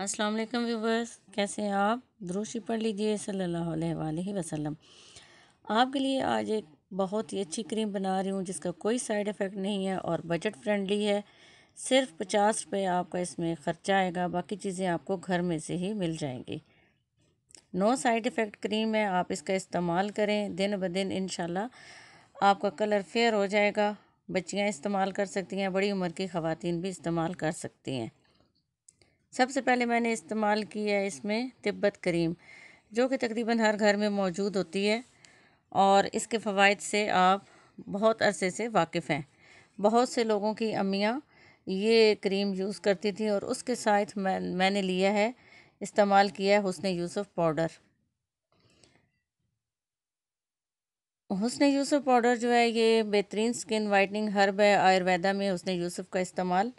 अस्सलाम वालेकुम व्यूवर्स कैसे हैं आप द्रोशी पढ़ लीजिए सल्लल्लाहु अलैहि वसल्लम आपके लिए आज एक बहुत ही अच्छी क्रीम बना रही हूँ जिसका कोई साइड इफ़ेक्ट नहीं है और बजट फ्रेंडली है सिर्फ पचास रुपये आपका इसमें ख़र्चा आएगा बाकी चीज़ें आपको घर में से ही मिल जाएंगी नो साइड इफ़ेक्ट क्रीम है आप इसका इस्तेमाल करें दिन ब दिन इन आपका कलर फेयर हो जाएगा बच्चियाँ इस्तेमाल कर सकती हैं बड़ी उम्र की ख़वान भी इस्तेमाल कर सकती हैं सबसे पहले मैंने इस्तेमाल किया है इसमें तिब्बत करीम जो कि तकरीबन हर घर में मौजूद होती है और इसके फ़वाद से आप बहुत अरसे से वाकिफ़ हैं बहुत से लोगों की अमियाँ ये क्रीम यूज़ करती थी और उसके साथ मैं मैंने लिया है इस्तेमाल किया है हुसन यूसुफ़ पाउडर हुसन यूसुफ़ पाउडर जो है ये बेहतरीन स्किन वाइटनिंग हर्ब है आयुर्वेदा में हुसन यूसुफ़ का इस्तेमाल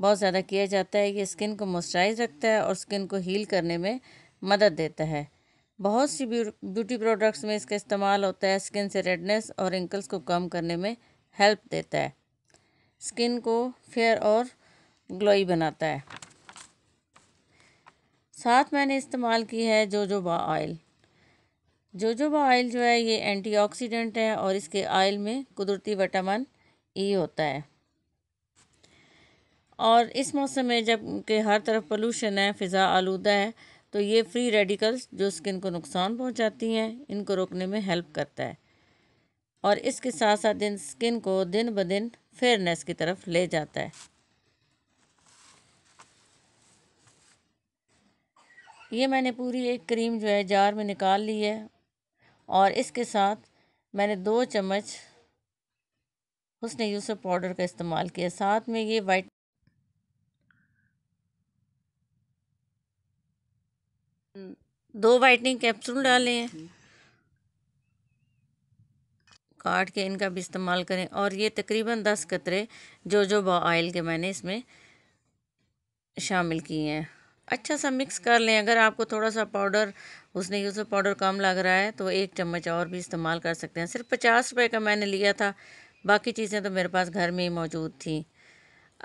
बहुत ज़्यादा किया जाता है ये स्किन को मॉइस्चराइज रखता है और स्किन को हील करने में मदद देता है बहुत सी ब्यूटी प्रोडक्ट्स में इसका इस्तेमाल होता है स्किन से रेडनेस और रिंकल्स को कम करने में हेल्प देता है स्किन को फेयर और ग्लोई बनाता है साथ मैंने इस्तेमाल की है जोजोबा ऑयल जोजोबा ऑयल जो है ये एंटीऑक्सीडेंट है और इसके ऑयल में कुदरती विटामिन ई e होता है और इस मौसम में जब के हर तरफ पोलूशन है फ़िज़ा आलूदा है तो ये फ्री रेडिकल्स जो स्किन को नुकसान पहुंचाती हैं इनको रोकने में हेल्प करता है और इसके साथ साथ दिन स्किन को दिन ब दिन फेयरनेस की तरफ ले जाता है ये मैंने पूरी एक क्रीम जो है जार में निकाल ली है और इसके साथ मैंने दो चम्मच हुसन यूसफ पाउडर का इस्तेमाल किया साथ में ये वाइट दो वाइटनिंग कैप्सूल डालें काट के इनका भी इस्तेमाल करें और ये तकरीबन दस कतरे जो ऑयल के मैंने इसमें शामिल किए हैं अच्छा सा मिक्स कर लें अगर आपको थोड़ा सा पाउडर उसने यूज़ पाउडर कम लग रहा है तो एक चम्मच और भी इस्तेमाल कर सकते हैं सिर्फ पचास रुपए का मैंने लिया था बाकी चीज़ें तो मेरे पास घर में ही मौजूद थी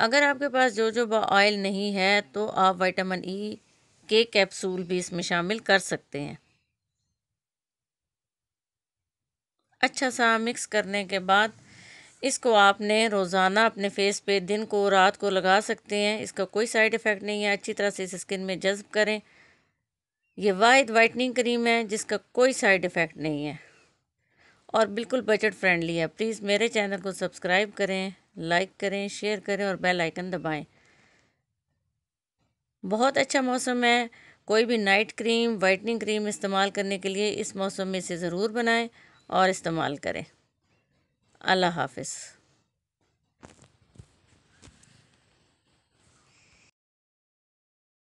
अगर आपके पास जो ऑयल नहीं है तो आप वाइटामिन ई e के कैप्सूल भी इसमें शामिल कर सकते हैं अच्छा सा मिक्स करने के बाद इसको आपने रोज़ाना अपने फेस पे दिन को रात को लगा सकते हैं इसका कोई साइड इफ़ेक्ट नहीं है अच्छी तरह से इस स्किन में जज्ब करें ये वाइट वाइटनिंग क्रीम है जिसका कोई साइड इफ़ेक्ट नहीं है और बिल्कुल बजट फ्रेंडली है प्लीज़ मेरे चैनल को सब्सक्राइब करें लाइक करें शेयर करें और बेल आइकन दबाएं बहुत अच्छा मौसम है कोई भी नाइट क्रीम वाइटनिंग क्रीम इस्तेमाल करने के लिए इस मौसम में इसे ज़रूर बनाएं और इस्तेमाल करें अल्लाह हाफिज़